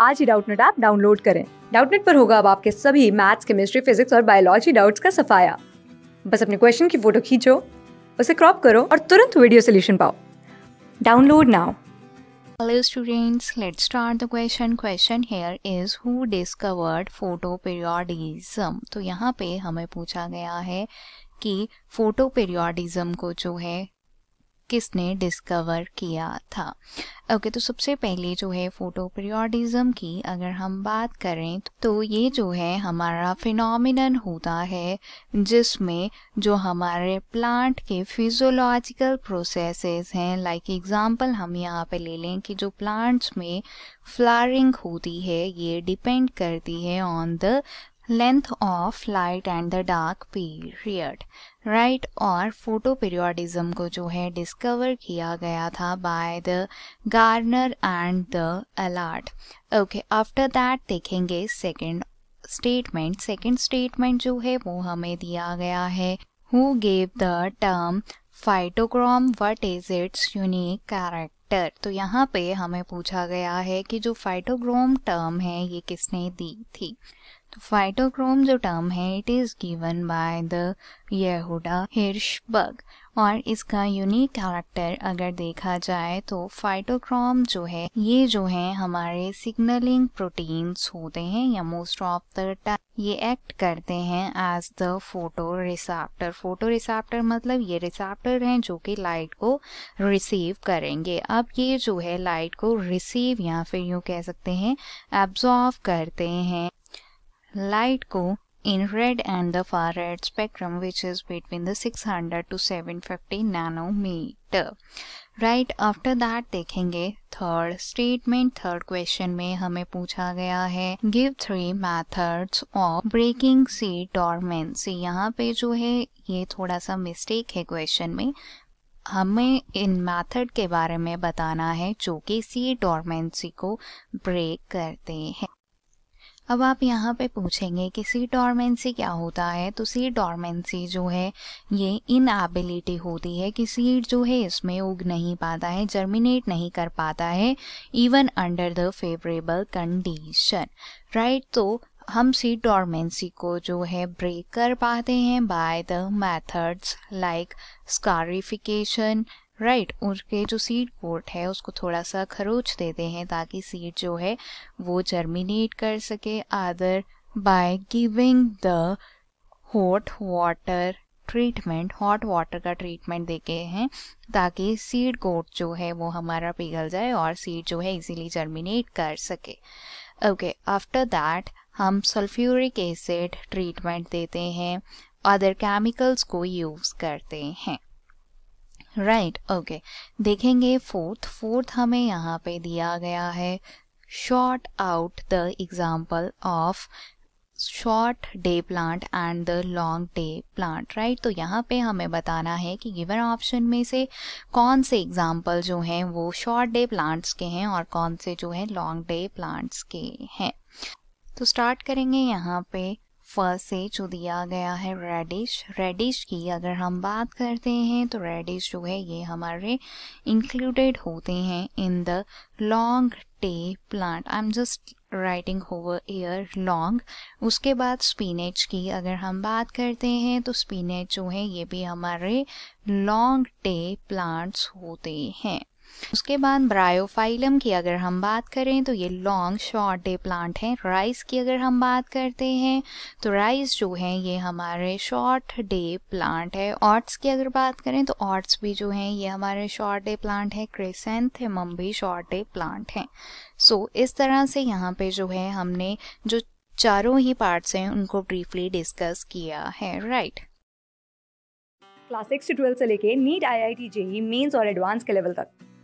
आज ही Doubtnut app download करें डाउटनेट पर होगा अब आपके सभी मैथ्स केमिस्ट्री फिजिक्स और बायोलॉजी डाउट्स का सफाया बस अपने क्वेश्चन की फोटो खींचो उसे क्रॉप करो और तुरंत वीडियो सोल्यूशन पाओ download now Hello students, let's start the question. Question here is who discovered photoperiodism? तो यहाँ पे हमें पूछा गया है कि फोटो पेरियोडिज्म को जो है किसने डिस्कवर किया था ओके okay, तो सबसे पहले जो है फोटो पीरियोडिज्म की अगर हम बात करें तो ये जो है हमारा फिनोमिनन होता है जिसमें जो हमारे प्लांट के फिजोलॉजिकल प्रोसेसेस हैं लाइक एग्जांपल हम यहाँ पे ले लें कि जो प्लांट्स में फ्लारिंग होती है ये डिपेंड करती है on the length of light and the dark period right और फोटो पीरियोडिज्म को जो है डिस्कवर किया गया था by the Garner and the Allard okay after that देखेंगे सेकेंड स्टेटमेंट सेकेंड स्टेटमेंट जो है वो हमें दिया गया है who gave the term phytochrome what is its unique character तो यहाँ पे हमें पूछा गया है कि जो फाइटोग्रोम टर्म है ये किसने दी थी तो फाइटोक्रोम जो टर्म है it is given by the Yehuda Hirschberg और इसका यूनिक कैरेक्टर अगर देखा जाए तो फाइटोक्रोम जो है ये जो है हमारे सिग्नलिंग प्रोटीन्स होते हैं या मोस्ट ऑफ द टाइम ये एक्ट करते हैं as the photoreceptor photoreceptor मतलब ये रिसेप्टर हैं जो कि लाइट को रिसीव करेंगे अब ये जो है लाइट को रिसीव या फिर यूँ कह सकते हैं एब्जॉर्व करते हैं light go in red and the far red spectrum which is between the 600 to 750 nanometre right after that देखेंगे थर्ड स्टेटमेंट थर्ड क्वेश्चन में हमें पूछा गया है give three methods of breaking seed dormancy यहाँ पे जो है ये थोड़ा सा मिस्टेक है क्वेश्चन में हमें इन मैथड के बारे में बताना है जो कि सी डॉर्मेंसी को ब्रेक करते हैं अब आप यहाँ पे पूछेंगे कि सी डॉर्मेंसी क्या होता है तो सी डॉर्मेंसी जो है ये इनएबिलिटी होती है कि सीड जो है इसमें उग नहीं पाता है जर्मिनेट नहीं कर पाता है even under the favourable condition right तो हम सी डॉर्मेंसी को जो है ब्रेक कर पाते हैं by the methods like scarification right right, उनके जो सीड कोट है उसको थोड़ा सा खरोच देते हैं ताकि सीड जो है वो जर्मिनेट कर सके other by giving the hot water treatment hot water का ट्रीटमेंट देके हैं ताकि सीड कोट जो है वो हमारा पिघल जाए और सीड जो है इजीली जर्मिनेट कर सके ओके आफ्टर दैट हम सल्फ्यूरिक एसिड ट्रीटमेंट देते हैं अदर केमिकल्स को यूज़ करते हैं राइट ओके देखेंगे फोर्थ फोर्थ हमें यहाँ पे दिया गया है sort out the example of short day plant and the long day plant right तो यहाँ पे हमें बताना है कि गिवन ऑप्शन में से कौन से एग्जाम्पल जो हैं वो शॉर्ट डे प्लांट्स के हैं और कौन से जो है लॉन्ग डे प्लांट्स के हैं तो स्टार्ट करेंगे यहाँ पे से जो दिया गया है रेडिश रेडिश की अगर हम बात करते हैं तो रेडिश जो है ये हमारे इंक्लूडेड होते हैं in the long day plant I am just writing over here long उसके बाद स्पिनेच की अगर हम बात करते हैं तो स्पिनेच जो है ये भी हमारे लॉन्ग टे प्लांट्स होते हैं उसके बाद ब्रायोफाइलम की अगर हम बात करें तो ये लॉन्ग शॉर्ट डे प्लांट हैं राइस की अगर हम बात करते हैं तो राइस जो है ये हमारे शॉर्ट डे प्लांट है ऑर्ट्स की अगर बात करें तो ऑर्ट्स भी जो हैं ये हमारे शॉर्ट डे प्लांट है क्रेसेंथेमम भी शॉर्ट डे प्लांट हैं सो so, इस तरह से यहाँ पे जो है हमने जो चारों ही पार्ट्स हैं उनको ब्रीफली डिस्कस किया है राइट right? क्लास सिक्स से ट्वेल्थ से लेके NEET I I T JEE mains और एडवांस के लेवल तक